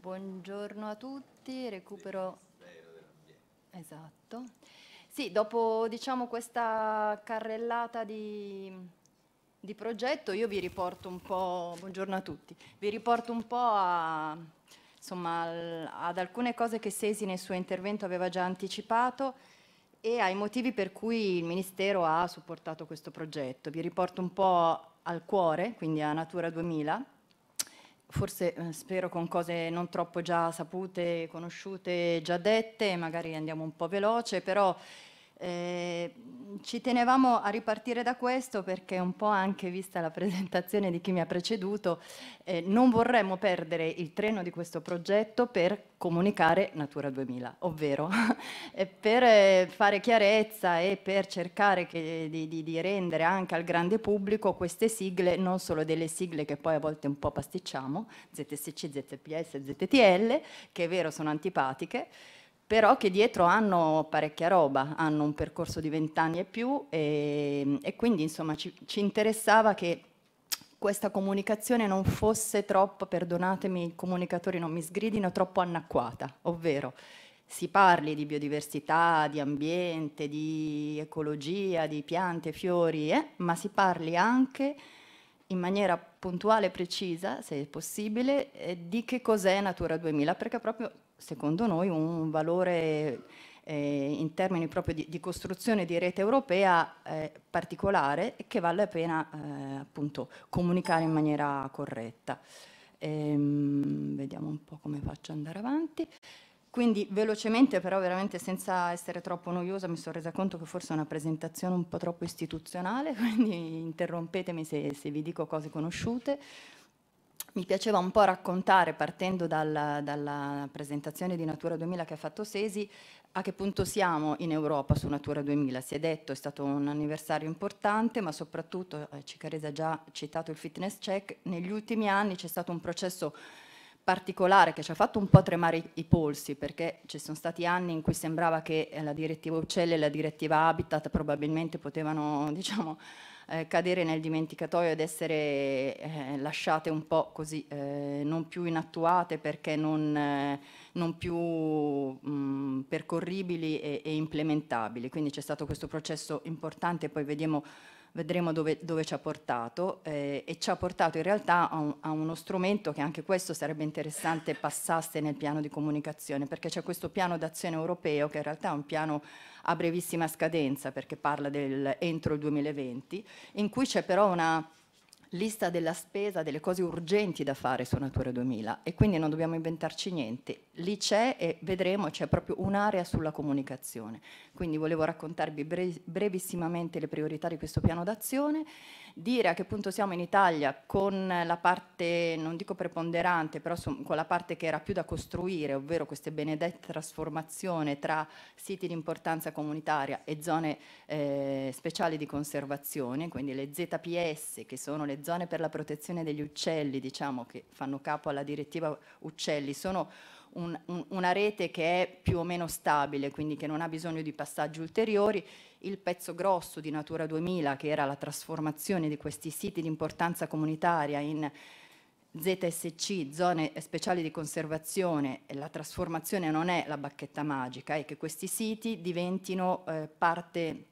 Buongiorno a tutti, recupero... Esatto. Sì, dopo diciamo, questa carrellata di, di, progetto io vi riporto un po', buongiorno a tutti, vi riporto un po' a, insomma, al, ad alcune cose che Sesi nel suo intervento aveva già anticipato e ai motivi per cui il Ministero ha supportato questo progetto. Vi riporto un po' al cuore, quindi a Natura 2000 forse eh, spero con cose non troppo già sapute, conosciute, già dette, magari andiamo un po' veloce, però Ehm, ci tenevamo a ripartire da questo perché un po' anche vista la presentazione di chi mi ha preceduto, eh, non vorremmo perdere il treno di questo progetto per comunicare Natura 2000, ovvero eh, per eh, fare chiarezza e per cercare che, eh, di, di, di, rendere anche al grande pubblico queste sigle, non solo delle sigle che poi a volte un po' pasticciamo, ZSC, ZPS, ZTL, che è vero sono antipatiche, però che dietro hanno parecchia roba, hanno un percorso di vent'anni e più e, ehm, e quindi insomma ci, ci interessava che questa comunicazione non fosse troppo, perdonatemi i comunicatori non mi sgridino, troppo anacquata, ovvero si parli di biodiversità, di ambiente, di ecologia, di piante, fiori, eh? ma si parli anche in maniera puntuale e precisa, se possibile, eh, di che cos'è Natura 2000, perché proprio secondo noi, un valore eh, in termini proprio di, di, costruzione di rete europea eh, particolare e che vale la pena eh, appunto comunicare in maniera corretta. Ehm, vediamo un po' come faccio ad andare avanti. Quindi velocemente, però veramente senza essere troppo noiosa, mi sono resa conto che forse è una presentazione un po' troppo istituzionale, quindi interrompetemi se, se vi dico cose conosciute mi piaceva un po' raccontare, partendo dalla, dalla, presentazione di Natura 2000 che ha fatto Sesi, a che punto siamo in Europa su Natura 2000. Si è detto, è stato un anniversario importante, ma soprattutto, eh, Cicarese ha già citato il fitness check, negli ultimi anni c'è stato un processo particolare che ci ha fatto un po' tremare i polsi perché ci sono stati anni in cui sembrava che eh, la direttiva Uccelli e la direttiva Habitat probabilmente potevano diciamo, eh, cadere nel dimenticatoio ed essere eh, lasciate un po' così, eh, non più inattuate perché non, eh, non più mh, percorribili e, e implementabili. Quindi c'è stato questo processo importante, poi vediamo vedremo dove, dove ci ha portato eh, e ci ha portato in realtà a, un, a, uno strumento che anche questo sarebbe interessante passasse nel piano di comunicazione perché c'è questo piano d'azione europeo che in realtà è un piano a brevissima scadenza perché parla del entro il 2020 in cui c'è però una lista della spesa, delle cose urgenti da fare su Natura 2000 e quindi non dobbiamo inventarci niente. Lì c'è e vedremo, c'è proprio un'area sulla comunicazione. Quindi volevo raccontarvi brevissimamente le priorità di questo piano d'azione, dire a che punto siamo in Italia con la parte, non dico preponderante, però su, con la parte che era più da costruire, ovvero queste benedette trasformazioni tra siti di importanza comunitaria e zone eh, speciali di conservazione, quindi le ZPS che sono le zone per la protezione degli uccelli, diciamo, che fanno capo alla direttiva uccelli, sono un, un, una rete che è più o meno stabile, quindi che non ha bisogno di passaggi ulteriori. Il pezzo grosso di Natura 2000, che era la trasformazione di questi siti di importanza comunitaria in ZSC, zone speciali di conservazione, la trasformazione non è la bacchetta magica, è che questi siti diventino eh, parte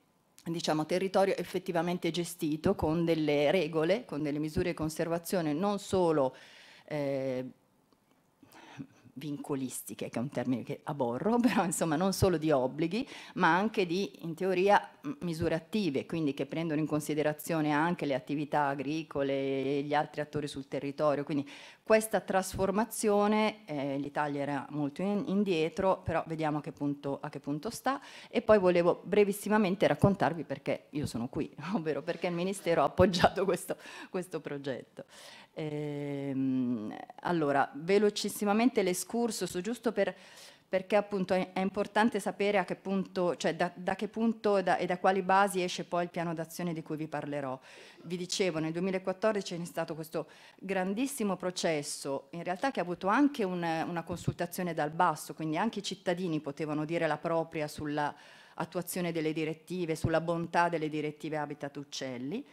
diciamo, territorio effettivamente gestito con delle regole, con delle misure di conservazione non solo eh, vincolistiche, che è un termine che aborro, però insomma non solo di obblighi, ma anche di, in teoria, misure attive, quindi che prendono in considerazione anche le attività agricole e gli altri attori sul territorio, quindi questa trasformazione, eh, l'Italia era molto in, indietro, però vediamo a che, punto, a che, punto, sta e poi volevo brevissimamente raccontarvi perché io sono qui, ovvero perché il Ministero ha appoggiato questo, questo progetto. Ehm, allora, velocissimamente l'escursus, giusto per perché appunto è, importante sapere che punto, cioè da, da, che punto e da, e da quali basi esce poi il piano d'azione di cui vi parlerò. Vi dicevo, nel 2014 c'è stato questo grandissimo processo, in realtà che ha avuto anche un, una consultazione dal basso, quindi anche i cittadini potevano dire la propria sull'attuazione delle direttive, sulla bontà delle direttive Habitat Uccelli.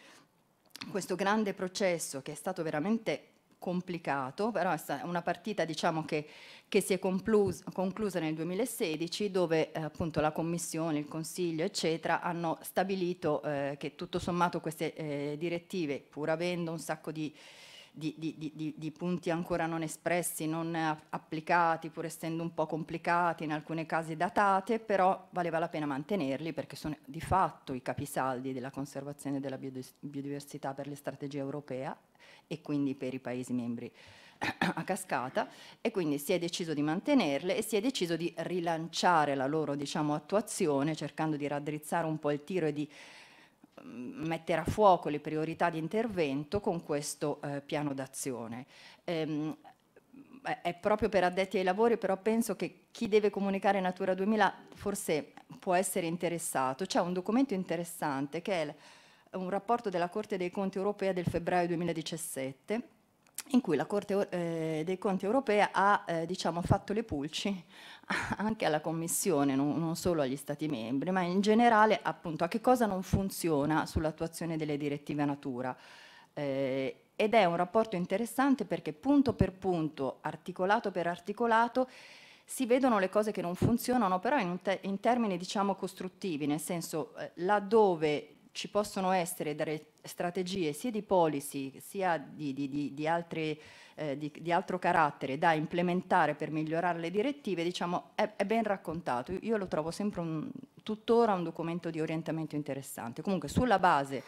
Questo grande processo che è stato veramente complicato, però è una partita diciamo, che, che, si è conclusa, conclusa nel 2016 dove eh, appunto la Commissione, il Consiglio eccetera hanno stabilito eh, che tutto sommato queste eh, direttive pur avendo un sacco di di, di, di, di punti ancora non espressi, non applicati, pur essendo un po' complicati, in alcuni casi datate, però valeva la pena mantenerli perché sono di fatto i capisaldi della conservazione della biodiversità per le strategie europee e quindi per i Paesi membri a cascata e quindi si è deciso di mantenerle e si è deciso di rilanciare la loro diciamo, attuazione cercando di raddrizzare un po' il tiro e di Mm, mettere a fuoco le priorità di intervento con questo eh, piano d'azione. Ehm, è proprio per addetti ai lavori, però penso che chi deve comunicare Natura 2000 forse può essere interessato. C'è un documento interessante che è un rapporto della Corte dei Conti europea del febbraio 2017 in cui la Corte eh, dei Conti europea ha eh, diciamo, fatto le pulci anche alla Commissione, non, non, solo agli Stati membri, ma in generale appunto a che cosa non funziona sull'attuazione delle direttive natura. Eh, ed è un rapporto interessante perché punto per punto, articolato per articolato, si vedono le cose che non funzionano, però in, te in termini diciamo costruttivi, nel senso eh, laddove ci possono essere delle strategie sia di policy sia di, di, di, altri, eh, di, altro carattere da implementare per migliorare le direttive, diciamo, è, è ben raccontato. Io lo trovo sempre un, tuttora un documento di orientamento interessante. Comunque sulla base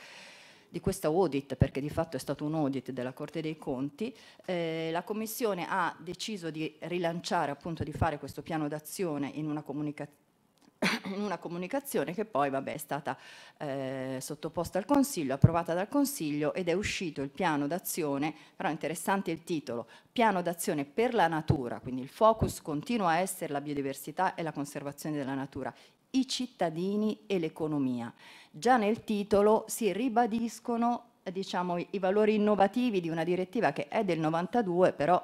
di questo audit, perché di fatto è stato un audit della Corte dei Conti, eh, la Commissione ha deciso di rilanciare, appunto di fare questo piano d'azione in una comunicazione in una comunicazione che poi vabbè, è stata eh, sottoposta al Consiglio, approvata dal Consiglio ed è uscito il piano d'azione, però interessante il titolo, piano d'azione per la natura, quindi il focus continua a essere la biodiversità e la conservazione della natura, i cittadini e l'economia. Già nel titolo si ribadiscono diciamo, i valori innovativi di una direttiva che è del 92, però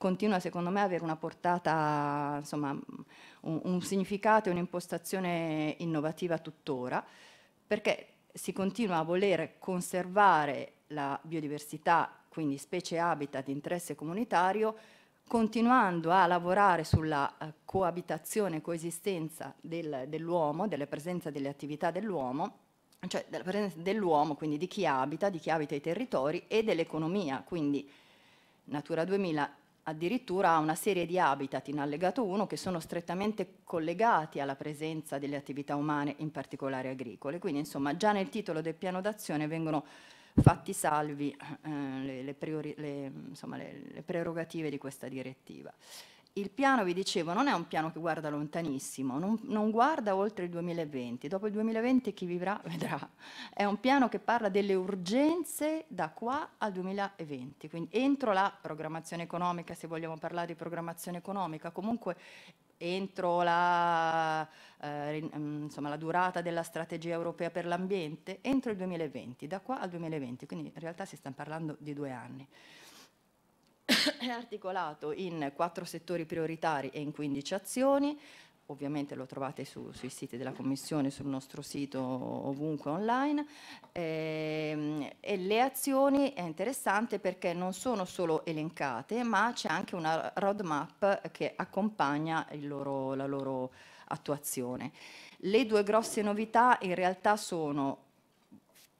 continua secondo me ad avere una portata, insomma, un, un significato e un'impostazione innovativa tuttora, perché si continua a voler conservare la biodiversità, quindi specie habitat di interesse comunitario, continuando a lavorare sulla eh, coabitazione, coesistenza del, dell'uomo, della presenza delle attività dell'uomo, cioè della presenza dell'uomo, quindi di chi abita, di chi abita i territori e dell'economia, quindi Natura 2000 addirittura ha una serie di habitat in allegato 1 che sono strettamente collegati alla presenza delle attività umane, in particolare agricole. Quindi insomma già nel titolo del piano d'azione vengono fatti salvi eh, le, le, le, insomma, le, prerogative di questa direttiva il piano, vi dicevo, non è un piano che guarda lontanissimo, non, non, guarda oltre il 2020, dopo il 2020 chi vivrà vedrà. È un piano che parla delle urgenze da qua al 2020, quindi entro la programmazione economica, se vogliamo parlare di programmazione economica, comunque entro la, eh, mm, insomma, la durata della strategia europea per l'ambiente, entro il 2020, da qua al 2020, quindi in realtà si sta parlando di due anni. è articolato in quattro settori prioritari e in 15 azioni, ovviamente lo trovate su, sui siti della Commissione, sul nostro sito, ovunque online. E, ehm, e le azioni è interessante perché non sono solo elencate, ma c'è anche una roadmap che accompagna loro, la loro attuazione. Le due grosse novità in realtà sono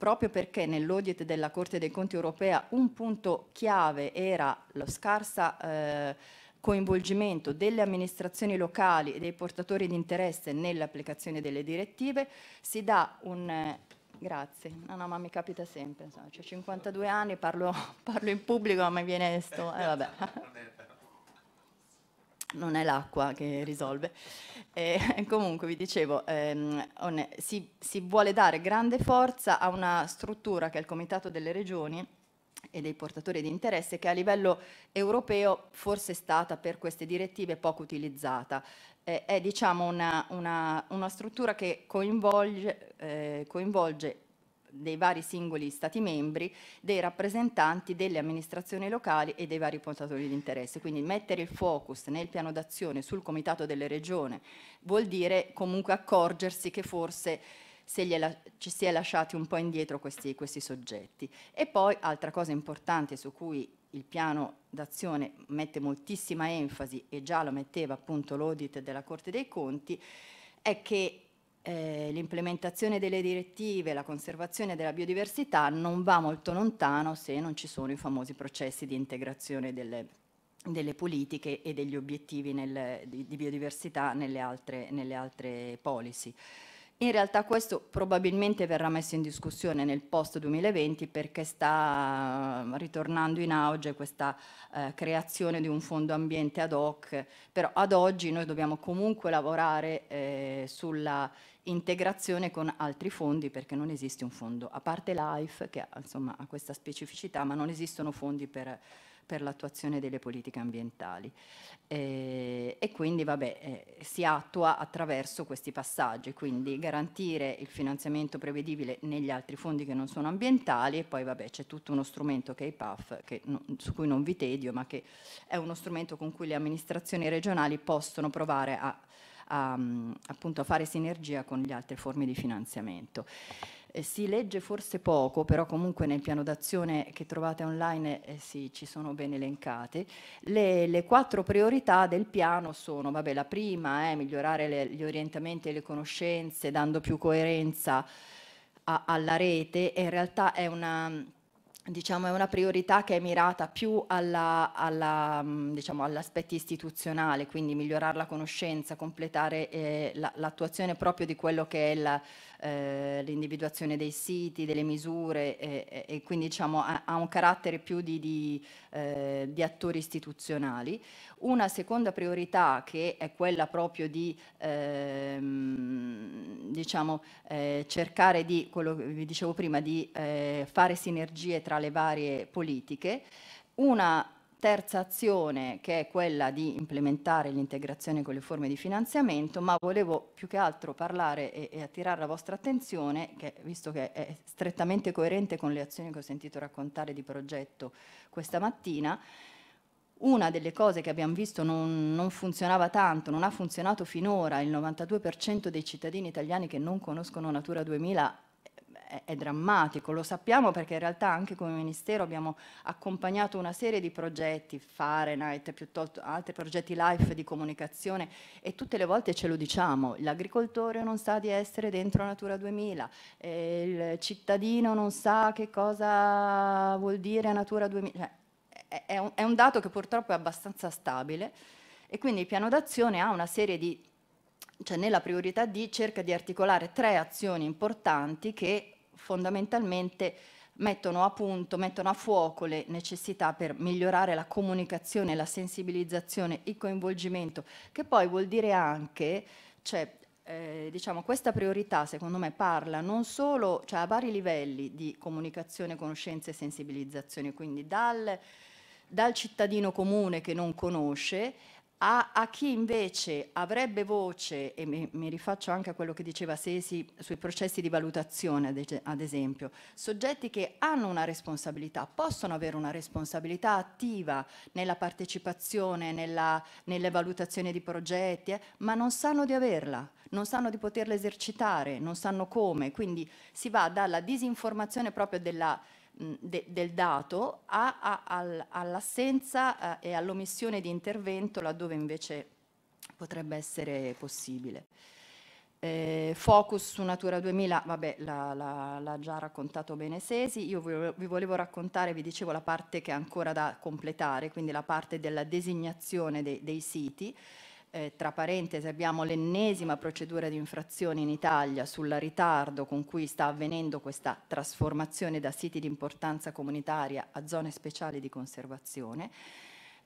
proprio perché nell'audit della Corte dei Conti europea un punto chiave era lo scarsa eh, coinvolgimento delle amministrazioni locali e dei portatori di interesse nell'applicazione delle direttive, si dà un... Eh, grazie, no, no, ma mi capita sempre, insomma, ho cioè 52 anni, parlo, parlo in pubblico, ma mi viene... Sto, eh, vabbè non è l'acqua che risolve. E, comunque vi dicevo, ehm, si, si, vuole dare grande forza a una struttura che è il Comitato delle Regioni e dei portatori di interesse che a livello europeo forse è stata per queste direttive poco utilizzata. Eh, è diciamo una, una, una, struttura che coinvolge, eh, coinvolge dei vari singoli stati membri, dei rappresentanti delle amministrazioni locali e dei vari portatori di interesse. Quindi mettere il focus nel piano d'azione sul comitato delle regioni vuol dire comunque accorgersi che forse se gliela, ci si è lasciati un po' indietro questi, questi soggetti. E poi altra cosa importante su cui il piano d'azione mette moltissima enfasi e già lo metteva appunto l'audit della Corte dei Conti, è che eh, l'implementazione delle direttive la conservazione della biodiversità non va molto lontano se non ci sono i famosi processi di integrazione delle, delle politiche e degli obiettivi nel, di, di, biodiversità nelle altre, nelle altre policy. In realtà questo probabilmente verrà messo in discussione nel post 2020 perché sta eh, ritornando in auge questa eh, creazione di un fondo ambiente ad hoc, però ad oggi noi dobbiamo comunque lavorare eh, sulla integrazione con altri fondi perché non esiste un fondo, a parte LIFE che insomma, ha questa specificità, ma non esistono fondi per per l'attuazione delle politiche ambientali. Eh, e quindi vabbè, eh, si attua attraverso questi passaggi, quindi garantire il finanziamento prevedibile negli altri fondi che non sono ambientali e poi vabbè c'è tutto uno strumento che è IPAF, che, su cui non vi tedio, ma che è uno strumento con cui le amministrazioni regionali possono provare a, a, a fare sinergia con le altre forme di finanziamento. Eh, si legge forse poco, però comunque nel piano d'azione che trovate online eh, sì, ci sono ben elencate. Le, le, quattro priorità del piano sono, vabbè, la prima è migliorare le, gli orientamenti e le conoscenze dando più coerenza a, alla rete e in realtà è una diciamo, è una priorità che è mirata più alla, alla, mm, diciamo, all'aspetto istituzionale, quindi migliorare la conoscenza, completare eh, la, l'attuazione proprio di quello che è la, eh, l'individuazione dei siti, delle misure e, e quindi diciamo, ha, ha, un carattere più di, di, eh, di, attori istituzionali. Una seconda priorità che è quella proprio di ehm, diciamo, eh, cercare di, quello che vi dicevo prima, di eh, fare sinergie tra le varie politiche. Una terza azione che è quella di implementare l'integrazione con le forme di finanziamento, ma volevo più che altro parlare e, e attirare la vostra attenzione, che, visto che è strettamente coerente con le azioni che ho sentito raccontare di progetto questa mattina, una delle cose che abbiamo visto non, non, funzionava tanto, non ha funzionato finora, il 92% dei cittadini italiani che non conoscono Natura 2000 è, drammatico, lo sappiamo perché in realtà anche come Ministero abbiamo accompagnato una serie di progetti, Fahrenheit, piuttosto altri progetti live di comunicazione e tutte le volte ce lo diciamo, l'agricoltore non sa di essere dentro Natura 2000, eh, il cittadino non sa che cosa vuol dire Natura 2000, cioè, è, è, un, è un dato che purtroppo è abbastanza stabile e quindi il piano d'azione ha una serie di cioè nella priorità D cerca di articolare tre azioni importanti che fondamentalmente mettono a punto, mettono a fuoco le necessità per migliorare la comunicazione, la sensibilizzazione, il coinvolgimento, che poi vuol dire anche, cioè, eh, diciamo, questa priorità secondo me parla non solo, cioè a vari livelli di comunicazione, conoscenza e sensibilizzazione, quindi dal, dal cittadino comune che non conosce a, a, chi invece avrebbe voce, e mi, mi, rifaccio anche a quello che diceva Sesi sui processi di valutazione, ad, ad esempio, soggetti che hanno una responsabilità, possono avere una responsabilità attiva nella partecipazione, nella, nelle valutazioni di progetti, eh, ma non sanno di averla, non sanno di poterla esercitare, non sanno come, quindi si va dalla disinformazione proprio della de, del dato all'assenza eh, e all'omissione di intervento laddove invece potrebbe essere possibile. Eh, focus su Natura 2000, vabbè, l'ha già raccontato bene Sesi, io vi volevo raccontare, vi dicevo, la parte che è ancora da completare, quindi la parte della designazione dei, dei siti eh, tra parentesi abbiamo l'ennesima procedura di infrazione in Italia sul ritardo con cui sta avvenendo questa trasformazione da siti di importanza comunitaria a zone speciali di conservazione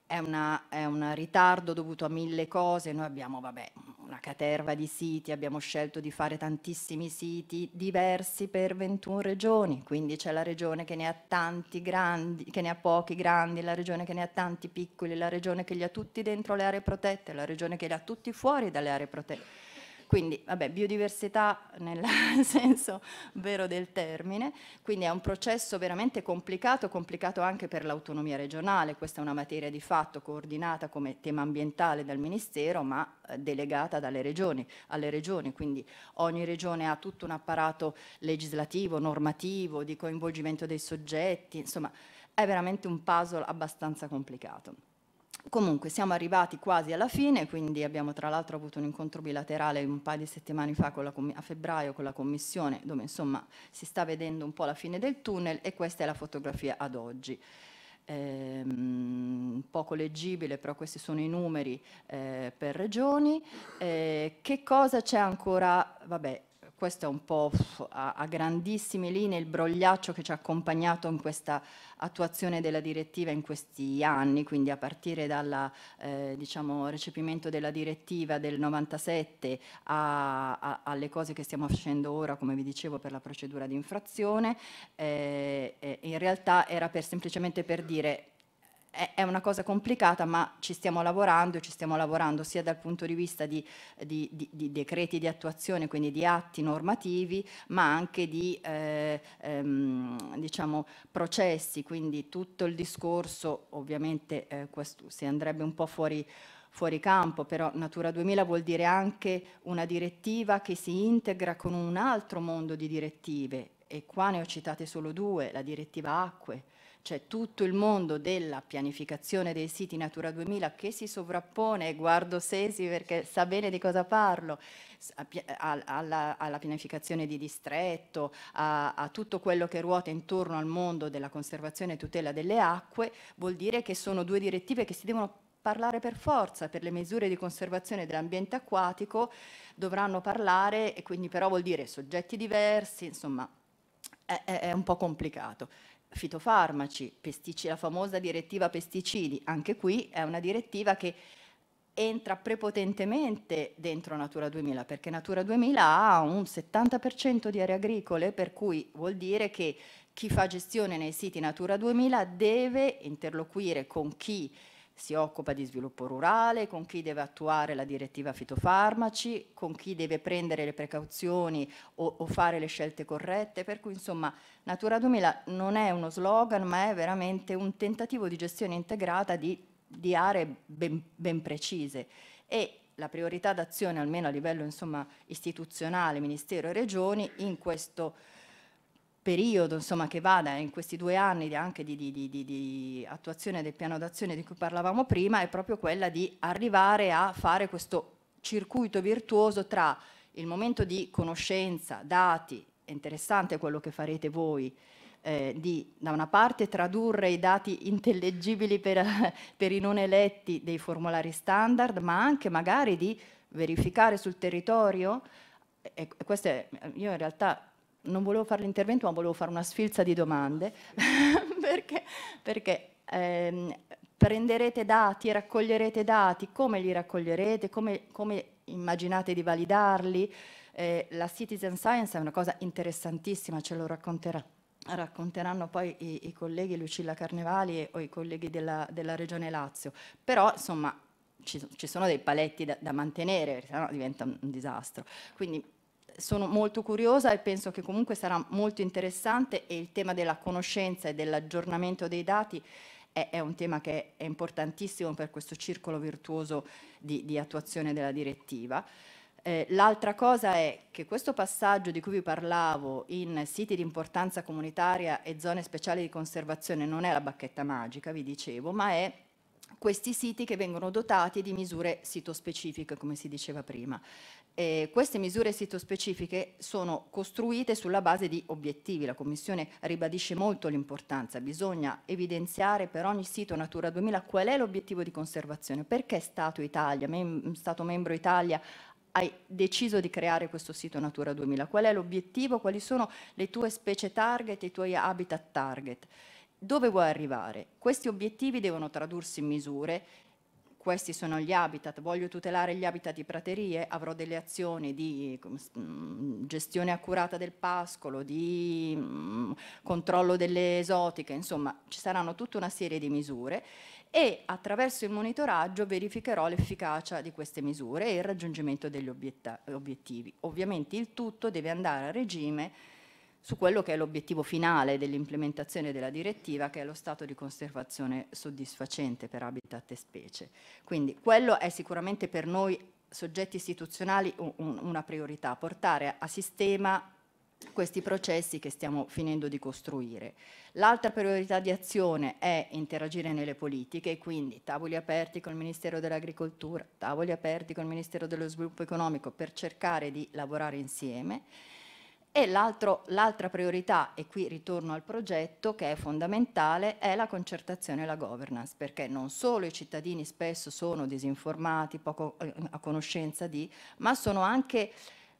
è, una, è, un ritardo dovuto a mille cose, noi abbiamo vabbè, una caterva di siti, abbiamo scelto di fare tantissimi siti diversi per 21 regioni, quindi c'è la regione che ne ha tanti grandi, che ne ha pochi grandi, la regione che ne ha tanti piccoli, la regione che li ha tutti dentro le aree protette, la regione che li ha tutti fuori dalle aree protette quindi, vabbè, biodiversità nel senso vero del termine, quindi è un processo veramente complicato, complicato anche per l'autonomia regionale, questa è una materia di fatto coordinata come tema ambientale dal Ministero, ma eh, delegata dalle regioni, alle regioni, quindi ogni regione ha tutto un apparato legislativo, normativo, di coinvolgimento dei soggetti, insomma è veramente un puzzle abbastanza complicato. Comunque siamo arrivati quasi alla fine, quindi abbiamo tra l'altro avuto un incontro bilaterale un paio di settimane fa a febbraio con la Commissione, dove insomma si sta vedendo un po' la fine del tunnel e questa è la fotografia ad oggi. Ehm, poco leggibile, però questi sono i numeri eh, per regioni. Eh, che cosa c'è ancora? Vabbè, questo è un po' a, grandissime linee il brogliaccio che ci ha accompagnato in questa attuazione della direttiva in questi anni, quindi a partire dal eh, diciamo, recepimento della direttiva del 97 a, a, alle cose che stiamo facendo ora, come vi dicevo, per la procedura di infrazione, eh, eh, in realtà era per, semplicemente per dire è una cosa complicata, ma ci stiamo lavorando e ci stiamo lavorando sia dal punto di vista di, di, di, di decreti di attuazione, quindi di atti normativi, ma anche di eh, ehm, diciamo, processi, quindi tutto il discorso, ovviamente eh, questo, si andrebbe un po' fuori fuori campo, però Natura 2000 vuol dire anche una direttiva che si integra con un altro mondo di direttive e qua ne ho citate solo due, la direttiva acque c'è tutto il mondo della pianificazione dei siti Natura 2000 che si sovrappone, guardo Sesi perché sa bene di cosa parlo, alla, alla pianificazione di distretto, a, a, tutto quello che ruota intorno al mondo della conservazione e tutela delle acque, vuol dire che sono due direttive che si devono parlare per forza, per le misure di conservazione dell'ambiente acquatico dovranno parlare e quindi però vuol dire soggetti diversi, insomma è, è un po' complicato fitofarmaci, la famosa direttiva pesticidi, anche qui è una direttiva che entra prepotentemente dentro Natura 2000, perché Natura 2000 ha un 70% di aree agricole, per cui vuol dire che chi fa gestione nei siti Natura 2000 deve interloquire con chi si occupa di sviluppo rurale, con chi deve attuare la direttiva fitofarmaci, con chi deve prendere le precauzioni o, o fare le scelte corrette, per cui insomma Natura 2000 non è uno slogan ma è veramente un tentativo di gestione integrata di, di aree ben, ben precise e la priorità d'azione almeno a livello insomma, istituzionale, Ministero e Regioni in questo periodo insomma, che vada in questi due anni anche di, di, di, di, attuazione del piano d'azione di cui parlavamo prima è proprio quella di arrivare a fare questo circuito virtuoso tra il momento di conoscenza, dati, è interessante quello che farete voi, eh, di da una parte tradurre i dati intellegibili per, per i non eletti dei formulari standard, ma anche magari di verificare sul territorio, e, e questo è, io in realtà non volevo fare l'intervento, ma volevo fare una sfilza di domande, perché, perché ehm, prenderete dati, raccoglierete dati, come li raccoglierete, come, come immaginate di validarli. Eh, la citizen science è una cosa interessantissima, ce lo racconterà, racconteranno poi i, i, colleghi Lucilla Carnevali e, o i colleghi della, della Regione Lazio. Però, insomma, ci, ci sono dei paletti da, da mantenere, se no diventa un, un disastro. Quindi sono molto curiosa e penso che comunque sarà molto interessante e il tema della conoscenza e dell'aggiornamento dei dati è, è un tema che è importantissimo per questo circolo virtuoso di, di attuazione della direttiva. Eh, l'altra cosa è che questo passaggio di cui vi parlavo in siti di importanza comunitaria e zone speciali di conservazione non è la bacchetta magica, vi dicevo, ma è questi siti che vengono dotati di misure sito specifiche, come si diceva prima. Eh, queste misure sito-specifiche sono costruite sulla base di obiettivi. La Commissione ribadisce molto l'importanza. Bisogna evidenziare per ogni sito Natura 2000 qual è l'obiettivo di conservazione, perché Stato Italia, mem Stato membro Italia hai deciso di creare questo sito Natura 2000, qual è l'obiettivo, quali sono le tue specie target, i tuoi habitat target, dove vuoi arrivare. Questi obiettivi devono tradursi in misure questi sono gli habitat, voglio tutelare gli habitat di praterie, avrò delle azioni di mm, gestione accurata del pascolo, di mm, controllo delle esotiche, insomma ci saranno tutta una serie di misure e attraverso il monitoraggio verificherò l'efficacia di queste misure e il raggiungimento degli obiettivi. Ovviamente il tutto deve andare a regime su quello che è l'obiettivo finale dell'implementazione della direttiva, che è lo stato di conservazione soddisfacente per habitat e specie. Quindi quello è sicuramente per noi soggetti istituzionali una priorità, portare a sistema questi processi che stiamo finendo di costruire. L'altra priorità di azione è interagire nelle politiche, quindi tavoli aperti col Ministero dell'Agricoltura, tavoli aperti col Ministero dello Sviluppo Economico per cercare di lavorare insieme e l'altra priorità, e qui ritorno al progetto, che è fondamentale, è la concertazione e la governance, perché non solo i cittadini spesso sono disinformati, poco eh, a conoscenza di, ma sono anche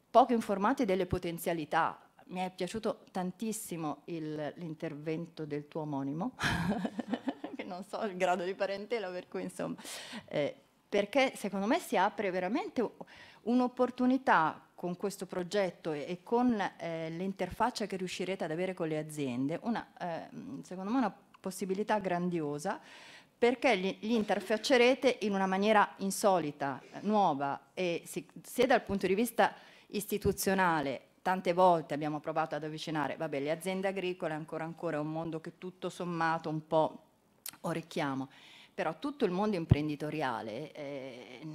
poco informati delle potenzialità. Mi è piaciuto tantissimo l'intervento del tuo omonimo, che non so il grado di parentela, per cui insomma... Eh, perché secondo me si apre veramente un'opportunità con questo progetto e, con eh, l'interfaccia che riuscirete ad avere con le aziende, una, eh, secondo me una possibilità grandiosa perché li, li, interfaccerete in una maniera insolita, nuova e si, se dal punto di vista istituzionale tante volte abbiamo provato ad avvicinare, vabbè le aziende agricole ancora ancora è un mondo che tutto sommato un po' orecchiamo, però tutto il mondo imprenditoriale eh,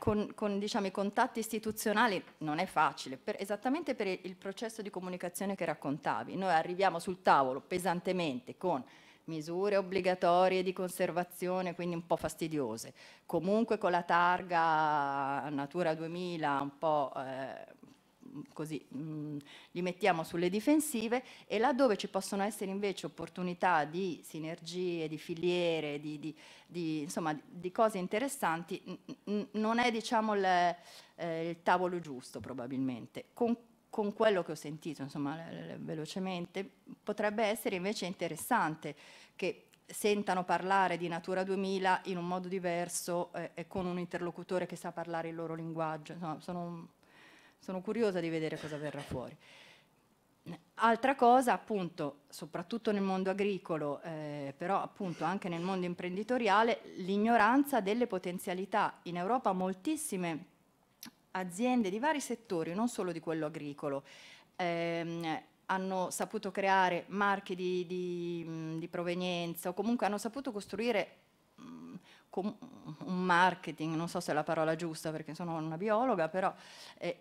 con, con diciamo, i contatti istituzionali non è facile, per, esattamente per il processo di comunicazione che raccontavi. Noi arriviamo sul tavolo pesantemente con misure obbligatorie di conservazione, quindi un po' fastidiose, comunque con la targa Natura 2000 un po' eh, così, mh, mm, li mettiamo sulle difensive e laddove ci possono essere invece opportunità di sinergie, di filiere, di, di, di, insomma, di cose interessanti, non è diciamo, il, eh, il tavolo giusto probabilmente. Con, con quello che ho sentito, insomma, velocemente, potrebbe essere invece interessante che sentano parlare di Natura 2000 in un modo diverso eh, e con un interlocutore che sa parlare il loro linguaggio. Insomma, sono sono curiosa di vedere cosa verrà fuori. Altra cosa, appunto, soprattutto nel mondo agricolo, eh, però appunto anche nel mondo imprenditoriale, l'ignoranza delle potenzialità. In Europa moltissime aziende di vari settori, non solo di quello agricolo, ehm, hanno saputo creare marchi di, di, di, provenienza o comunque hanno saputo costruire un marketing, non so se è la parola giusta perché sono una biologa, però... Eh,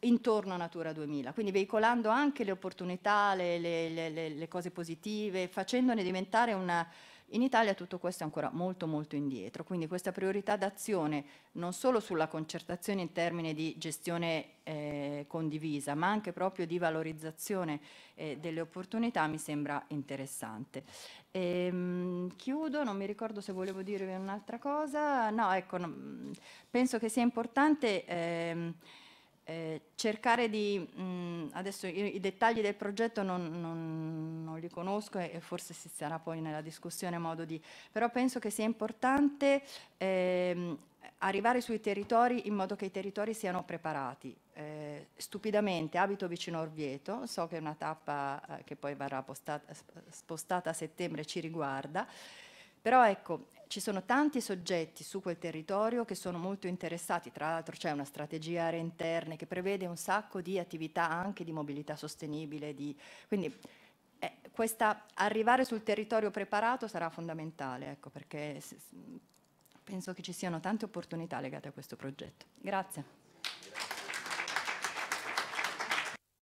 intorno a Natura 2000, quindi veicolando anche le opportunità, le, le, le, le cose positive, facendone diventare una, in Italia tutto questo è ancora molto molto indietro, quindi questa priorità d'azione non solo sulla concertazione in termini di gestione eh, condivisa, ma anche proprio di valorizzazione eh, delle opportunità mi sembra interessante. Ehm, chiudo, non mi ricordo se volevo dirvi un'altra cosa, no ecco, no, penso che sia importante... Ehm, eh, cercare di, mh, mm, adesso i, i, dettagli del progetto non, non, non li conosco e, e, forse si sarà poi nella discussione modo di, però penso che sia importante ehm, arrivare sui territori in modo che i territori siano preparati. Eh, stupidamente abito vicino a Orvieto, so che è una tappa eh, che poi verrà postata, spostata a settembre ci riguarda, però ecco, ci sono tanti soggetti su quel territorio che sono molto interessati, tra l'altro c'è una strategia aree interne che prevede un sacco di attività anche di mobilità sostenibile, di, quindi eh, questa, arrivare sul territorio preparato sarà fondamentale, ecco, perché penso che ci siano tante opportunità legate a questo progetto. Grazie.